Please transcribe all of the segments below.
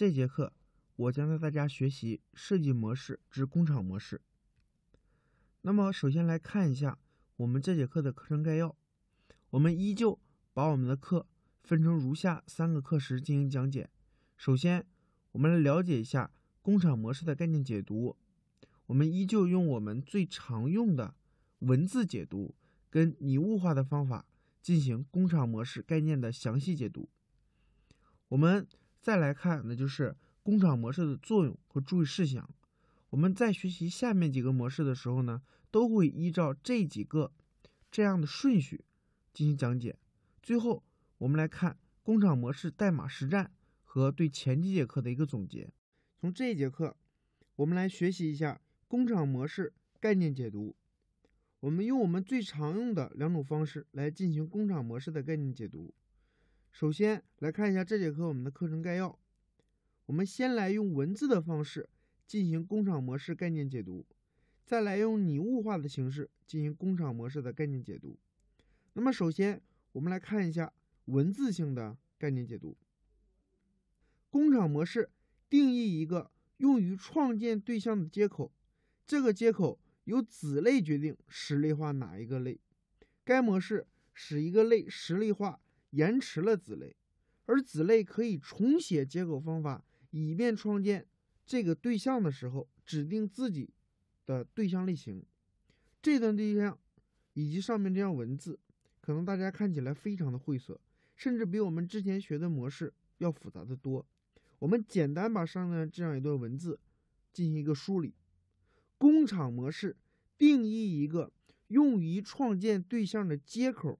这节课我将带大家学习设计模式之工厂模式。那么，首先来看一下我们这节课的课程概要。我们依旧把我们的课分成如下三个课时进行讲解。首先，我们来了解一下工厂模式的概念解读。我们依旧用我们最常用的文字解读跟拟物化的方法进行工厂模式概念的详细解读。我们。再来看，那就是工厂模式的作用和注意事项。我们在学习下面几个模式的时候呢，都会依照这几个这样的顺序进行讲解。最后，我们来看工厂模式代码实战和对前几节课的一个总结。从这一节课，我们来学习一下工厂模式概念解读。我们用我们最常用的两种方式来进行工厂模式的概念解读。首先来看一下这节课我们的课程概要。我们先来用文字的方式进行工厂模式概念解读，再来用拟物化的形式进行工厂模式的概念解读。那么，首先我们来看一下文字性的概念解读。工厂模式定义一个用于创建对象的接口，这个接口由子类决定实例化哪一个类。该模式使一个类实例化。延迟了子类，而子类可以重写接口方法，以便创建这个对象的时候指定自己的对象类型。这段对象以及上面这样文字，可能大家看起来非常的晦涩，甚至比我们之前学的模式要复杂的多。我们简单把上面这样一段文字进行一个梳理：工厂模式定义一个用于创建对象的接口。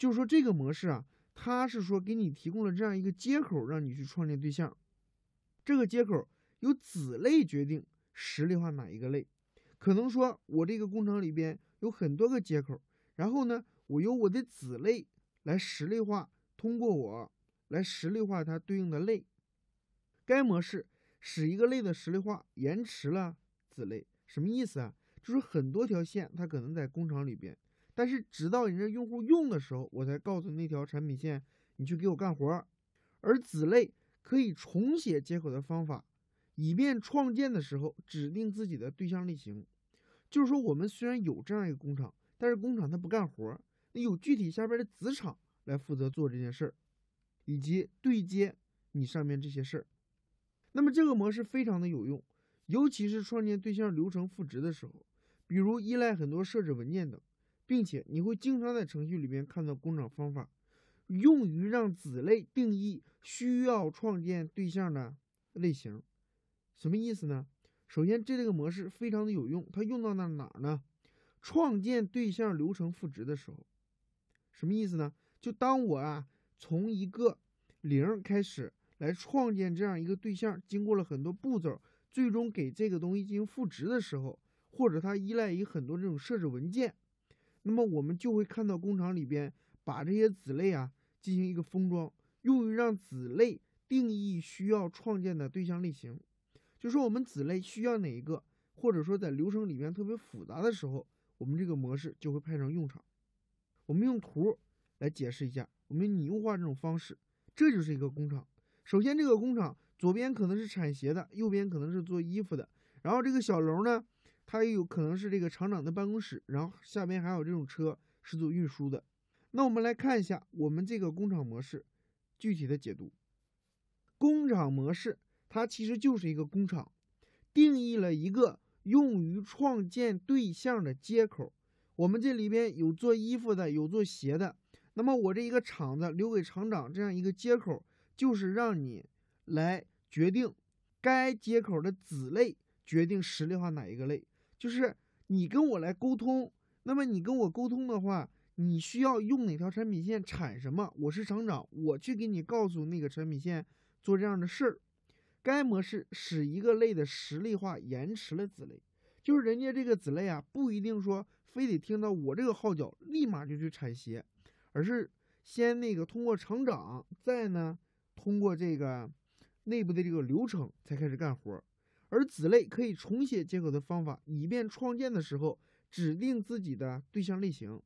就是说这个模式啊，它是说给你提供了这样一个接口，让你去创建对象。这个接口由子类决定实例化哪一个类。可能说，我这个工厂里边有很多个接口，然后呢，我由我的子类来实例化，通过我来实例化它对应的类。该模式使一个类的实例化延迟了子类。什么意思啊？就是很多条线，它可能在工厂里边。但是，直到你这用户用的时候，我才告诉那条产品线你去给我干活。而子类可以重写接口的方法，以便创建的时候指定自己的对象类型。就是说，我们虽然有这样一个工厂，但是工厂它不干活，那有具体下边的子厂来负责做这件事儿，以及对接你上面这些事儿。那么这个模式非常的有用，尤其是创建对象、流程复值的时候，比如依赖很多设置文件等。并且你会经常在程序里面看到工厂方法，用于让子类定义需要创建对象的类型。什么意思呢？首先，这这个模式非常的有用，它用到了哪呢？创建对象流程赋值的时候，什么意思呢？就当我啊从一个零开始来创建这样一个对象，经过了很多步骤，最终给这个东西进行赋值的时候，或者它依赖于很多这种设置文件。那么我们就会看到工厂里边把这些子类啊进行一个封装，用于让子类定义需要创建的对象类型。就说我们子类需要哪一个，或者说在流程里面特别复杂的时候，我们这个模式就会派上用场。我们用图来解释一下，我们拟物化这种方式，这就是一个工厂。首先，这个工厂左边可能是产鞋的，右边可能是做衣服的，然后这个小楼呢。它也有可能是这个厂长的办公室，然后下边还有这种车是做运输的。那我们来看一下我们这个工厂模式具体的解读。工厂模式它其实就是一个工厂，定义了一个用于创建对象的接口。我们这里边有做衣服的，有做鞋的。那么我这一个厂子留给厂长这样一个接口，就是让你来决定该接口的子类决定实例化哪一个类。就是你跟我来沟通，那么你跟我沟通的话，你需要用哪条产品线产什么？我是厂长，我去给你告诉那个产品线做这样的事儿。该模式使一个类的实力化延迟了子类，就是人家这个子类啊，不一定说非得听到我这个号角立马就去产鞋，而是先那个通过厂长，再呢通过这个内部的这个流程才开始干活。而子类可以重写接口的方法，以便创建的时候指定自己的对象类型。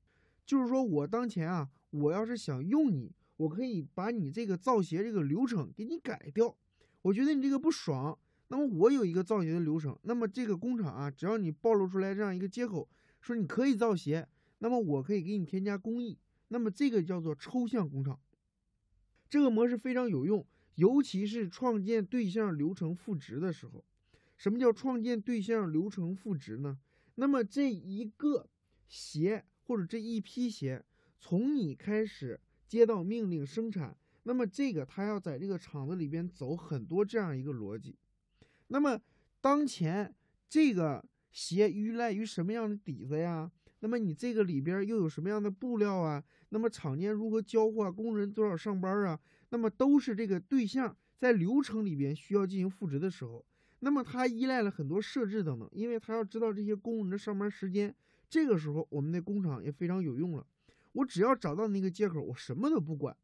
就是说我当前啊，我要是想用你，我可以把你这个造鞋这个流程给你改掉。我觉得你这个不爽，那么我有一个造鞋的流程，那么这个工厂啊，只要你暴露出来这样一个接口，说你可以造鞋，那么我可以给你添加工艺。那么这个叫做抽象工厂。这个模式非常有用，尤其是创建对象流程赋值的时候。什么叫创建对象流程赋值呢？那么这一个鞋或者这一批鞋，从你开始接到命令生产，那么这个它要在这个厂子里边走很多这样一个逻辑。那么当前这个鞋依赖于什么样的底子呀？那么你这个里边又有什么样的布料啊？那么厂间如何交啊？工人多少上班啊？那么都是这个对象在流程里边需要进行赋值的时候。那么它依赖了很多设置等等，因为它要知道这些工人的上班时间。这个时候，我们的工厂也非常有用了。我只要找到那个接口，我什么都不管。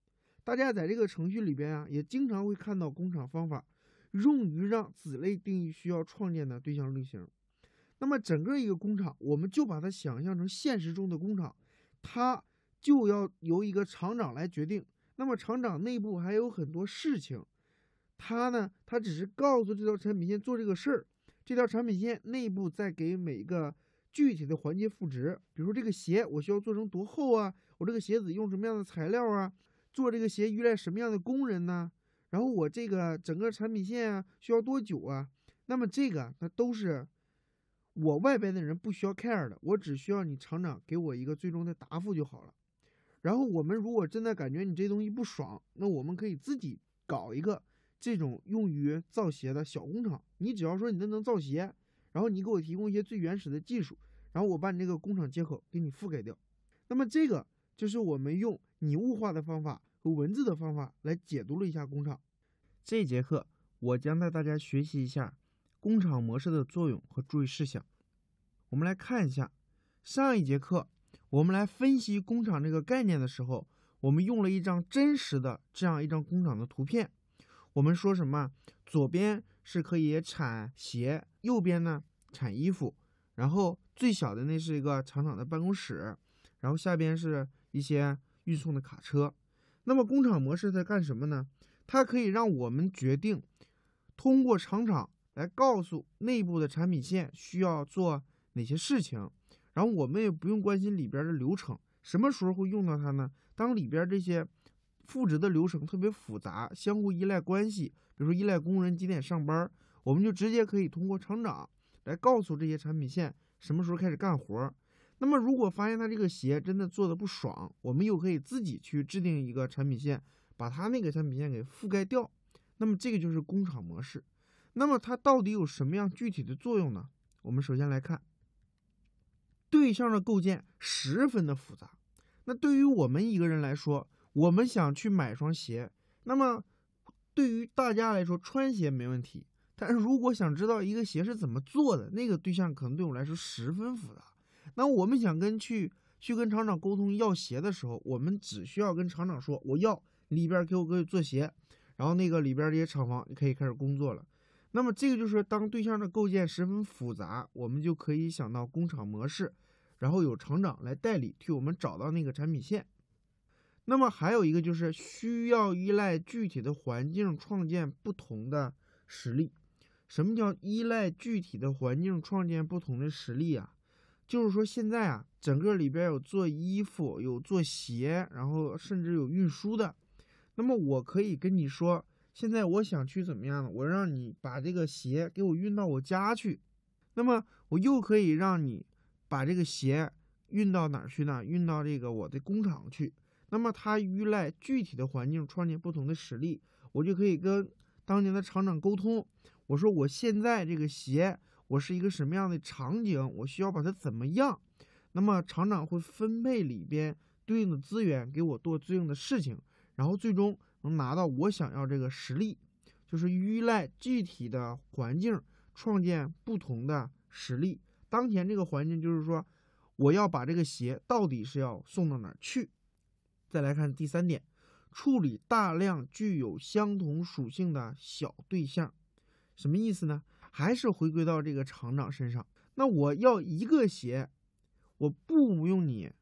大家在这个程序里边啊，也经常会看到工厂方法，用于让子类定义需要创建的对象类型。那么整个一个工厂，我们就把它想象成现实中的工厂，它就要由一个厂长来决定。那么厂长内部还有很多事情。他呢？他只是告诉这条产品线做这个事儿，这条产品线内部在给每个具体的环节赋值。比如说，这个鞋我需要做成多厚啊？我这个鞋子用什么样的材料啊？做这个鞋依赖什么样的工人呢？然后我这个整个产品线啊需要多久啊？那么这个那都是我外边的人不需要 care 的，我只需要你厂长给我一个最终的答复就好了。然后我们如果真的感觉你这东西不爽，那我们可以自己搞一个。这种用于造鞋的小工厂，你只要说你那能造鞋，然后你给我提供一些最原始的技术，然后我把你这个工厂接口给你覆盖掉。那么这个就是我们用拟物化的方法和文字的方法来解读了一下工厂。这节课我将带大家学习一下工厂模式的作用和注意事项。我们来看一下，上一节课我们来分析工厂这个概念的时候，我们用了一张真实的这样一张工厂的图片。我们说什么？左边是可以产鞋，右边呢产衣服，然后最小的那是一个厂长的办公室，然后下边是一些运送的卡车。那么工厂模式在干什么呢？它可以让我们决定通过厂长来告诉内部的产品线需要做哪些事情，然后我们也不用关心里边的流程。什么时候会用到它呢？当里边这些。复职的流程特别复杂，相互依赖关系，比如说依赖工人几点上班，我们就直接可以通过厂长来告诉这些产品线什么时候开始干活。那么，如果发现他这个鞋真的做的不爽，我们又可以自己去制定一个产品线，把他那个产品线给覆盖掉。那么，这个就是工厂模式。那么，它到底有什么样具体的作用呢？我们首先来看对象的构建十分的复杂。那对于我们一个人来说，我们想去买双鞋，那么对于大家来说穿鞋没问题，但是如果想知道一个鞋是怎么做的，那个对象可能对我来说十分复杂。那我们想跟去去跟厂长沟通要鞋的时候，我们只需要跟厂长说我要里边给我个做鞋，然后那个里边这些厂房就可以开始工作了。那么这个就是当对象的构建十分复杂，我们就可以想到工厂模式，然后有厂长来代理替我们找到那个产品线。那么还有一个就是需要依赖具体的环境创建不同的实例。什么叫依赖具体的环境创建不同的实例啊？就是说现在啊，整个里边有做衣服，有做鞋，然后甚至有运输的。那么我可以跟你说，现在我想去怎么样呢？我让你把这个鞋给我运到我家去。那么我又可以让你把这个鞋运到哪儿去呢？运到这个我的工厂去。那么它依赖具体的环境创建不同的实例，我就可以跟当年的厂长沟通。我说我现在这个鞋，我是一个什么样的场景，我需要把它怎么样？那么厂长会分配里边对应的资源给我做对应的事情，然后最终能拿到我想要这个实例，就是依赖具体的环境创建不同的实例。当前这个环境就是说，我要把这个鞋到底是要送到哪儿去？再来看第三点，处理大量具有相同属性的小对象，什么意思呢？还是回归到这个厂长身上。那我要一个鞋，我不用你，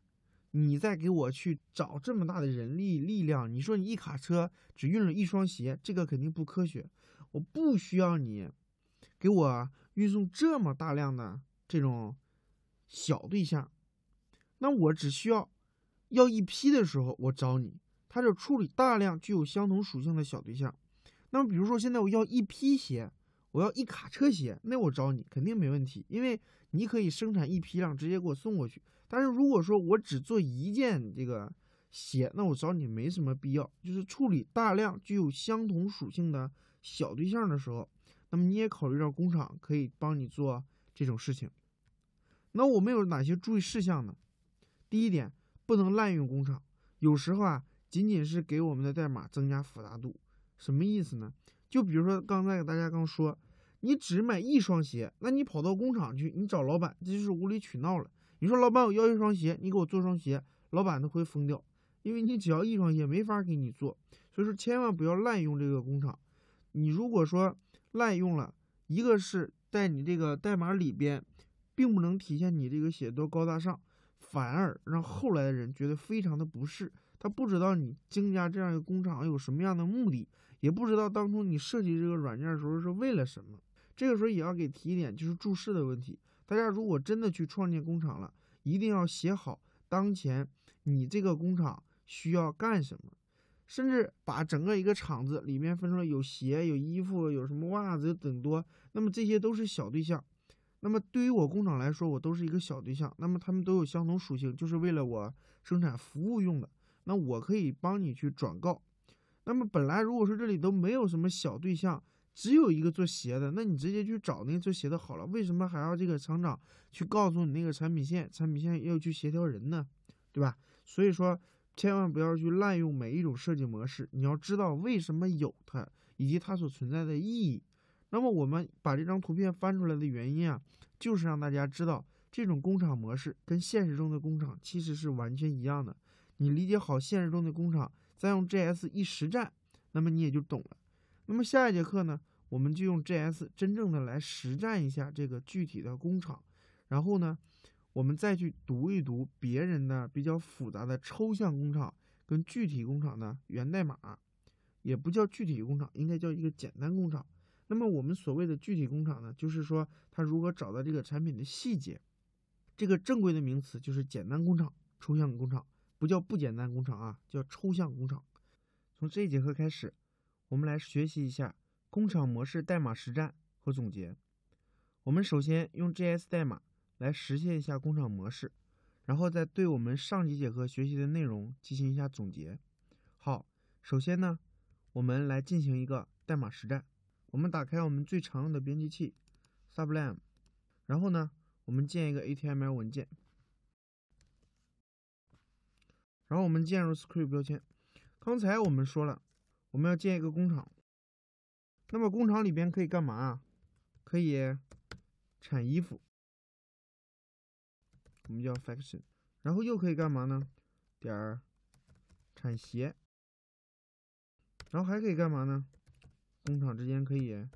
你再给我去找这么大的人力力量。你说你一卡车只运了一双鞋，这个肯定不科学。我不需要你给我运送这么大量的这种小对象，那我只需要。要一批的时候，我找你，他就处理大量具有相同属性的小对象。那么，比如说现在我要一批鞋，我要一卡车鞋，那我找你肯定没问题，因为你可以生产一批量直接给我送过去。但是如果说我只做一件这个鞋，那我找你没什么必要。就是处理大量具有相同属性的小对象的时候，那么你也考虑到工厂可以帮你做这种事情。那我们有哪些注意事项呢？第一点。不能滥用工厂，有时候啊，仅仅是给我们的代码增加复杂度。什么意思呢？就比如说刚才给大家刚说，你只买一双鞋，那你跑到工厂去，你找老板，这就是无理取闹了。你说老板我要一双鞋，你给我做双鞋，老板都会疯掉，因为你只要一双鞋，没法给你做。所以说千万不要滥用这个工厂。你如果说滥用了，一个是在你这个代码里边，并不能体现你这个写多高大上。反而让后来的人觉得非常的不适，他不知道你增加这样一个工厂有什么样的目的，也不知道当初你设计这个软件的时候是为了什么。这个时候也要给提一点，就是注释的问题。大家如果真的去创建工厂了，一定要写好当前你这个工厂需要干什么，甚至把整个一个厂子里面分出来，有鞋、有衣服、有什么袜子等多，那么这些都是小对象。那么对于我工厂来说，我都是一个小对象，那么他们都有相同属性，就是为了我生产服务用的。那我可以帮你去转告。那么本来如果说这里都没有什么小对象，只有一个做鞋的，那你直接去找那个做鞋的好了。为什么还要这个厂长去告诉你那个产品线？产品线要去协调人呢？对吧？所以说，千万不要去滥用每一种设计模式。你要知道为什么有它，以及它所存在的意义。那么我们把这张图片翻出来的原因啊，就是让大家知道这种工厂模式跟现实中的工厂其实是完全一样的。你理解好现实中的工厂，再用 GS 一实战，那么你也就懂了。那么下一节课呢，我们就用 GS 真正的来实战一下这个具体的工厂。然后呢，我们再去读一读别人的比较复杂的抽象工厂跟具体工厂的源代码，也不叫具体工厂，应该叫一个简单工厂。那么我们所谓的具体工厂呢，就是说它如何找到这个产品的细节。这个正规的名词就是简单工厂、抽象工厂，不叫不简单工厂啊，叫抽象工厂。从这一节课开始，我们来学习一下工厂模式代码实战和总结。我们首先用 JS 代码来实现一下工厂模式，然后再对我们上几节课学习的内容进行一下总结。好，首先呢，我们来进行一个代码实战。我们打开我们最常用的编辑器 Sublime，然后呢，我们建一个 HTML 文件，然后我们进入 script 标签。刚才我们说了，我们要建一个工厂，那么工厂里边可以干嘛？可以产衣服，我们叫 f a c t i o n 然后又可以干嘛呢？点产鞋，然后还可以干嘛呢？工厂之间可以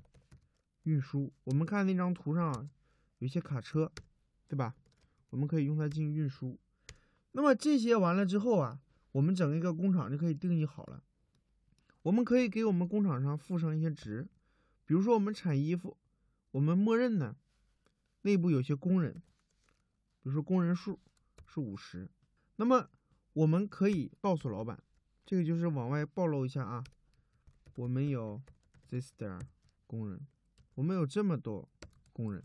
运输。我们看那张图上有一些卡车，对吧？我们可以用它进行运输。那么这些完了之后啊，我们整一个工厂就可以定义好了。我们可以给我们工厂上附上一些值，比如说我们产衣服，我们默认呢内部有些工人，比如说工人数是五十。那么我们可以告诉老板，这个就是往外暴露一下啊，我们有。sister 工人，我们有这么多工人，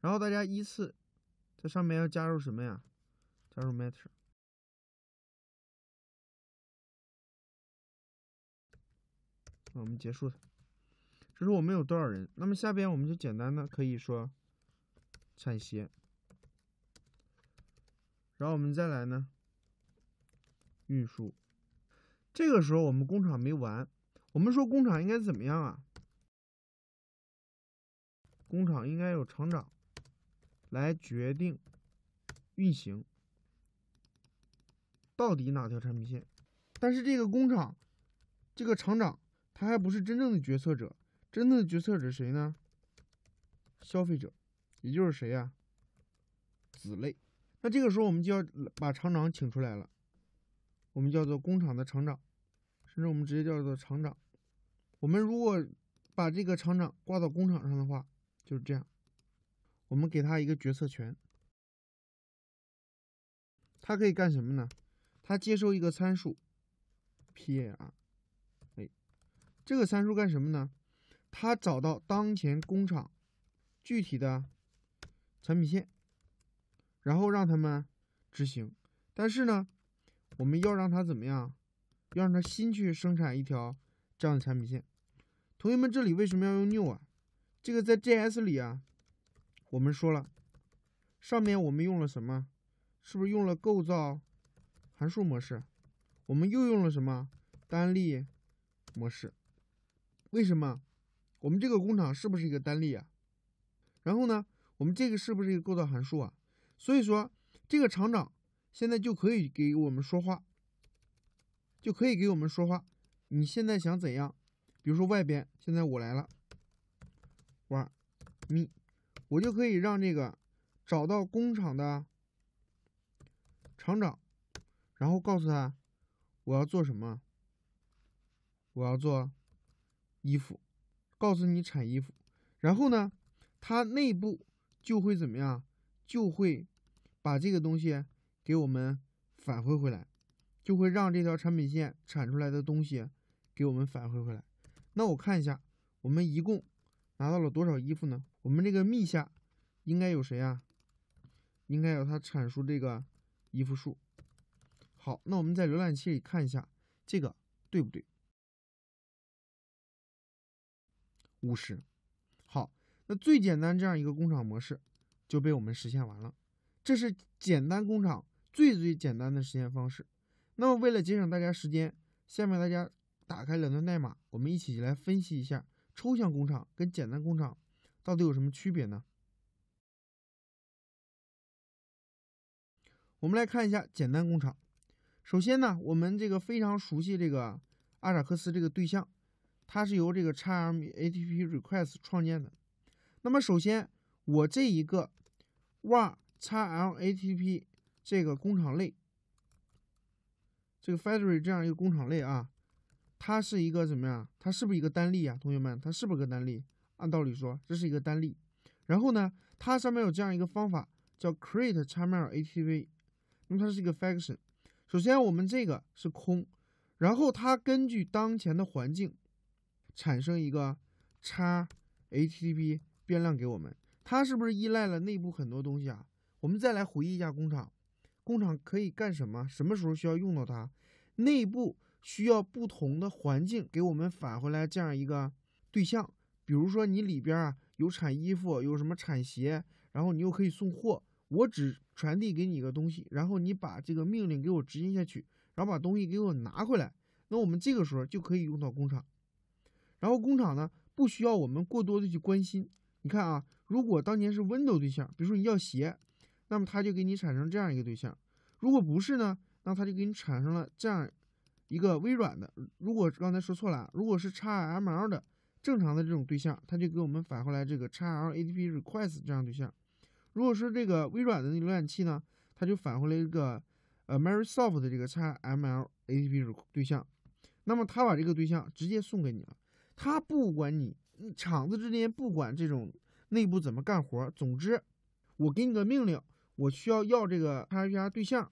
然后大家依次在上面要加入什么呀？加入 matter。我们结束它，这是我们有多少人。那么下边我们就简单的可以说产鞋，然后我们再来呢运输。这个时候我们工厂没完。我们说工厂应该怎么样啊？工厂应该有厂长来决定运行到底哪条产品线。但是这个工厂，这个厂长他还不是真正的决策者，真正的决策者谁呢？消费者，也就是谁呀？子类。那这个时候我们就要把厂长请出来了，我们叫做工厂的厂长，甚至我们直接叫做厂长。我们如果把这个厂长挂到工厂上的话，就是这样。我们给他一个决策权，他可以干什么呢？他接收一个参数 P A R。哎，这个参数干什么呢？他找到当前工厂具体的产品线，然后让他们执行。但是呢，我们要让他怎么样？要让他新去生产一条这样的产品线。同学们，这里为什么要用 new 啊？这个在 JS 里啊，我们说了，上面我们用了什么？是不是用了构造函数模式？我们又用了什么单例模式？为什么？我们这个工厂是不是一个单例啊？然后呢，我们这个是不是一个构造函数啊？所以说，这个厂长现在就可以给我们说话，就可以给我们说话。你现在想怎样？比如说，外边现在我来了，我，你，我就可以让这个找到工厂的厂长，然后告诉他我要做什么，我要做衣服，告诉你产衣服，然后呢，它内部就会怎么样？就会把这个东西给我们返回回来，就会让这条产品线产出来的东西给我们返回回来。那我看一下，我们一共拿到了多少衣服呢？我们这个密下应该有谁啊？应该有他阐述这个衣服数。好，那我们在浏览器里看一下这个对不对？五十。好，那最简单这样一个工厂模式就被我们实现完了。这是简单工厂最最简单的实现方式。那么为了节省大家时间，下面大家。打开两段代码，我们一起来分析一下抽象工厂跟简单工厂到底有什么区别呢？我们来看一下简单工厂。首先呢，我们这个非常熟悉这个阿贾克斯这个对象，它是由这个 x m a t p r e q u e s t 创建的。那么首先，我这一个 var x m a t p 这个工厂类，这个 Factory 这样一个工厂类啊。它是一个什么样？它是不是一个单例啊？同学们，它是不是个单例？按道理说，这是一个单例。然后呢，它上面有这样一个方法叫 create x m l atv，那么它是一个 faction。首先，我们这个是空，然后它根据当前的环境产生一个 x h a atv 变量给我们。它是不是依赖了内部很多东西啊？我们再来回忆一下工厂，工厂可以干什么？什么时候需要用到它？内部。需要不同的环境给我们返回来这样一个对象，比如说你里边啊有产衣服，有什么产鞋，然后你又可以送货。我只传递给你一个东西，然后你把这个命令给我执行下去，然后把东西给我拿回来。那我们这个时候就可以用到工厂。然后工厂呢不需要我们过多的去关心。你看啊，如果当年是 Window 对象，比如说你要鞋，那么它就给你产生这样一个对象。如果不是呢，那它就给你产生了这样。一个微软的，如果刚才说错了，如果是叉 ml 的正常的这种对象，它就给我们返回来这个叉 l a t p request 这样对象。如果说这个微软的浏览器呢，它就返回来一个呃 m a r y s o f t 的这个叉 m l a t p 对象。那么它把这个对象直接送给你了，它不管你厂子之间不管这种内部怎么干活，总之我给你个命令，我需要要这个叉 r 对象。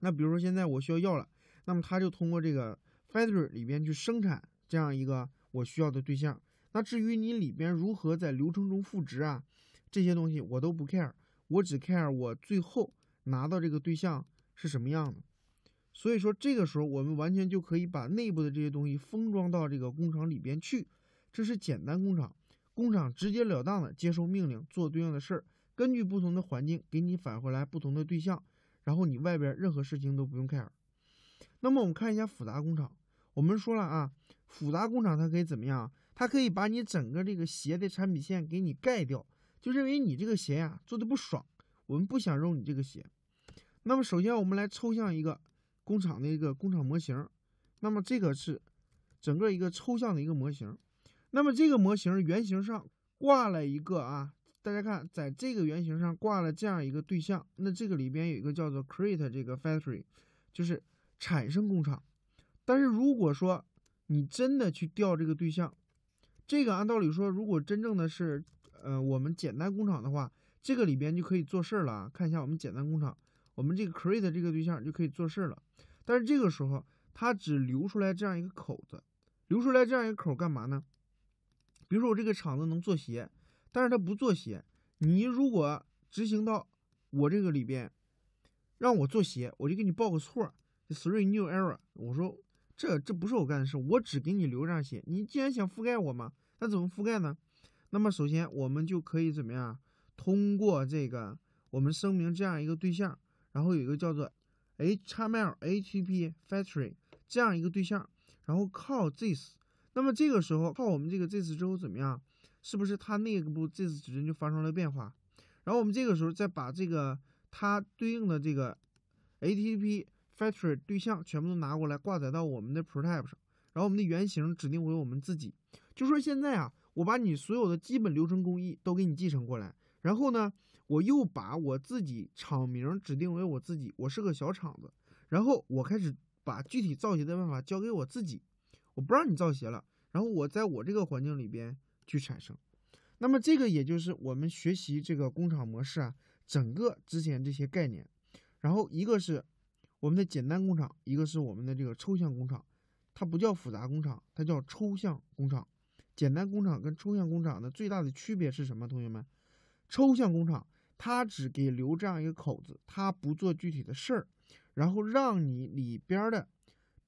那比如说现在我需要要了。那么它就通过这个 factory 里边去生产这样一个我需要的对象。那至于你里边如何在流程中赋值啊，这些东西我都不 care，我只 care 我最后拿到这个对象是什么样的。所以说这个时候我们完全就可以把内部的这些东西封装到这个工厂里边去。这是简单工厂，工厂直截了当的接受命令，做对应的事儿，根据不同的环境给你返回来不同的对象，然后你外边任何事情都不用 care。那么我们看一下复杂工厂，我们说了啊，复杂工厂它可以怎么样？它可以把你整个这个鞋的产品线给你盖掉，就认为你这个鞋呀做的不爽，我们不想用你这个鞋。那么首先我们来抽象一个工厂的一个工厂模型，那么这个是整个一个抽象的一个模型。那么这个模型原型上挂了一个啊，大家看，在这个原型上挂了这样一个对象，那这个里边有一个叫做 create 这个 factory，就是。产生工厂，但是如果说你真的去调这个对象，这个按道理说，如果真正的是，呃，我们简单工厂的话，这个里边就可以做事儿了啊。看一下我们简单工厂，我们这个 create 这个对象就可以做事儿了。但是这个时候，它只留出来这样一个口子，留出来这样一个口干嘛呢？比如说我这个厂子能做鞋，但是它不做鞋。你如果执行到我这个里边，让我做鞋，我就给你报个错。Three new error，我说这这不是我干的事，我只给你留样写。你既然想覆盖我嘛，那怎么覆盖呢？那么首先我们就可以怎么样？通过这个我们声明这样一个对象，然后有一个叫做 HTML HTTP Factory 这样一个对象，然后靠 this。那么这个时候靠我们这个 this 之后怎么样？是不是它内部 this 指针就发生了变化？然后我们这个时候再把这个它对应的这个 HTTP。factory 对象全部都拿过来，挂载到我们的 prototype 上，然后我们的原型指定为我们自己。就说现在啊，我把你所有的基本流程工艺都给你继承过来，然后呢，我又把我自己厂名指定为我自己，我是个小厂子，然后我开始把具体造鞋的办法交给我自己，我不让你造鞋了，然后我在我这个环境里边去产生。那么这个也就是我们学习这个工厂模式啊，整个之前这些概念，然后一个是。我们的简单工厂，一个是我们的这个抽象工厂，它不叫复杂工厂，它叫抽象工厂。简单工厂跟抽象工厂的最大的区别是什么？同学们，抽象工厂它只给留这样一个口子，它不做具体的事儿，然后让你里边的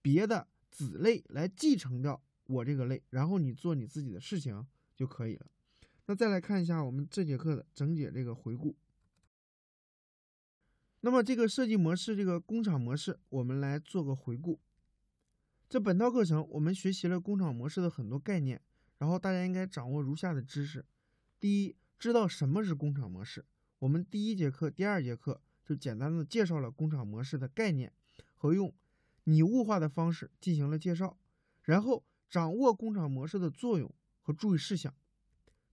别的子类来继承掉我这个类，然后你做你自己的事情就可以了。那再来看一下我们这节课的整解这个回顾。那么这个设计模式，这个工厂模式，我们来做个回顾。这本套课程我们学习了工厂模式的很多概念，然后大家应该掌握如下的知识：第一，知道什么是工厂模式。我们第一节课、第二节课就简单的介绍了工厂模式的概念和用拟物化的方式进行了介绍，然后掌握工厂模式的作用和注意事项。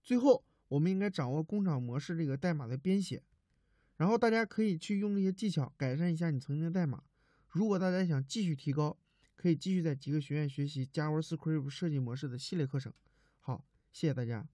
最后，我们应该掌握工厂模式这个代码的编写。然后大家可以去用那些技巧改善一下你曾经的代码。如果大家想继续提高，可以继续在极客学院学习《Java Script 设计模式》的系列课程。好，谢谢大家。